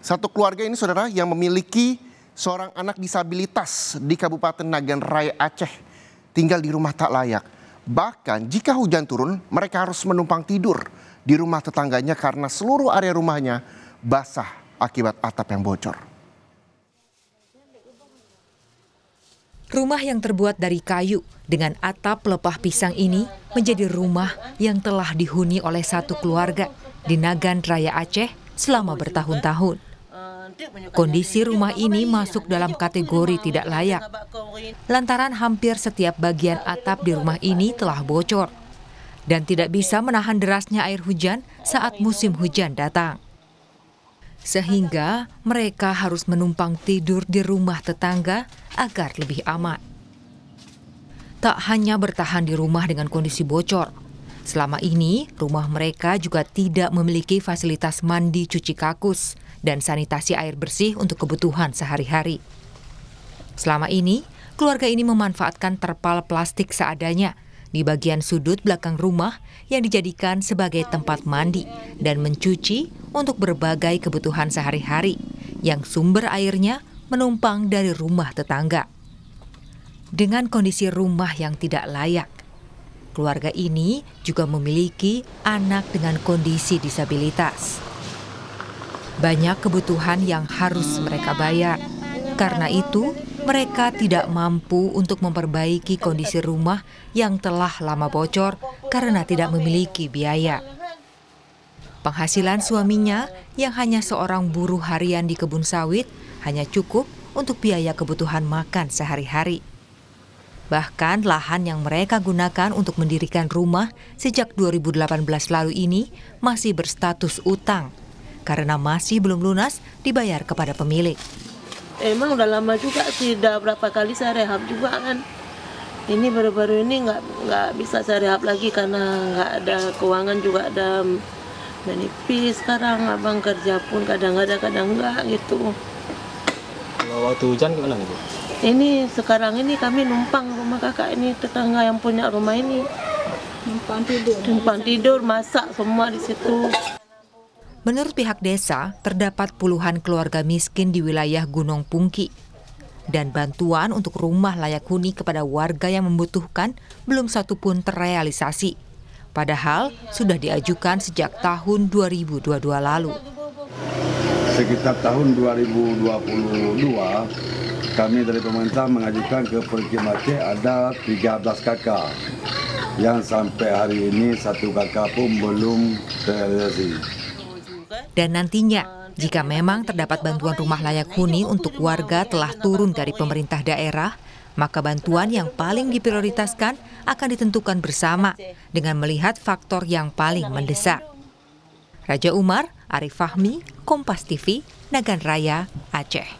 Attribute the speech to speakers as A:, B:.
A: Satu keluarga ini saudara yang memiliki seorang anak disabilitas di Kabupaten Nagan Raya Aceh tinggal di rumah tak layak. Bahkan jika hujan turun mereka harus menumpang tidur di rumah tetangganya karena seluruh area rumahnya basah akibat atap yang bocor. Rumah yang terbuat dari kayu dengan atap pelepah pisang ini menjadi rumah yang telah dihuni oleh satu keluarga di Nagan Raya Aceh selama bertahun-tahun. Kondisi rumah ini masuk dalam kategori tidak layak, lantaran hampir setiap bagian atap di rumah ini telah bocor dan tidak bisa menahan derasnya air hujan saat musim hujan datang. Sehingga mereka harus menumpang tidur di rumah tetangga agar lebih aman. Tak hanya bertahan di rumah dengan kondisi bocor, Selama ini, rumah mereka juga tidak memiliki fasilitas mandi cuci kakus dan sanitasi air bersih untuk kebutuhan sehari-hari. Selama ini, keluarga ini memanfaatkan terpal plastik seadanya di bagian sudut belakang rumah yang dijadikan sebagai tempat mandi dan mencuci untuk berbagai kebutuhan sehari-hari yang sumber airnya menumpang dari rumah tetangga. Dengan kondisi rumah yang tidak layak, Keluarga ini juga memiliki anak dengan kondisi disabilitas. Banyak kebutuhan yang harus mereka bayar. Karena itu, mereka tidak mampu untuk memperbaiki kondisi rumah yang telah lama bocor karena tidak memiliki biaya. Penghasilan suaminya yang hanya seorang buruh harian di kebun sawit hanya cukup untuk biaya kebutuhan makan sehari-hari. Bahkan lahan yang mereka gunakan untuk mendirikan rumah sejak 2018 lalu ini masih berstatus utang karena masih belum lunas dibayar kepada pemilik. Emang udah
B: lama juga sih, udah berapa kali saya rehab juga kan. Ini baru-baru ini nggak nggak bisa saya rehab lagi karena nggak ada keuangan juga ada menipis sekarang abang kerja pun kadang ada kadang nggak gitu. Kalau waktu hujan gimana nih ini sekarang ini kami numpang rumah kakak ini tetangga yang punya rumah ini numpang tidur numpang tidur masak semua di situ
A: Menurut pihak desa, terdapat puluhan keluarga miskin di wilayah Gunung Pungki. Dan bantuan untuk rumah layak huni kepada warga yang membutuhkan belum satu pun terrealisasi. Padahal sudah diajukan sejak tahun 2022 lalu.
B: Sekitar tahun 2022, kami dari pemerintah mengajukan ke Aceh ada 13 kakak yang sampai hari ini satu kakak pun belum terrealisasi.
A: Dan nantinya, jika memang terdapat bantuan rumah layak huni untuk warga telah turun dari pemerintah daerah, maka bantuan yang paling diprioritaskan akan ditentukan bersama dengan melihat faktor yang paling mendesak. Raja Umar, Arif Fahmi, Kompas TV, Nagan Raya, Aceh.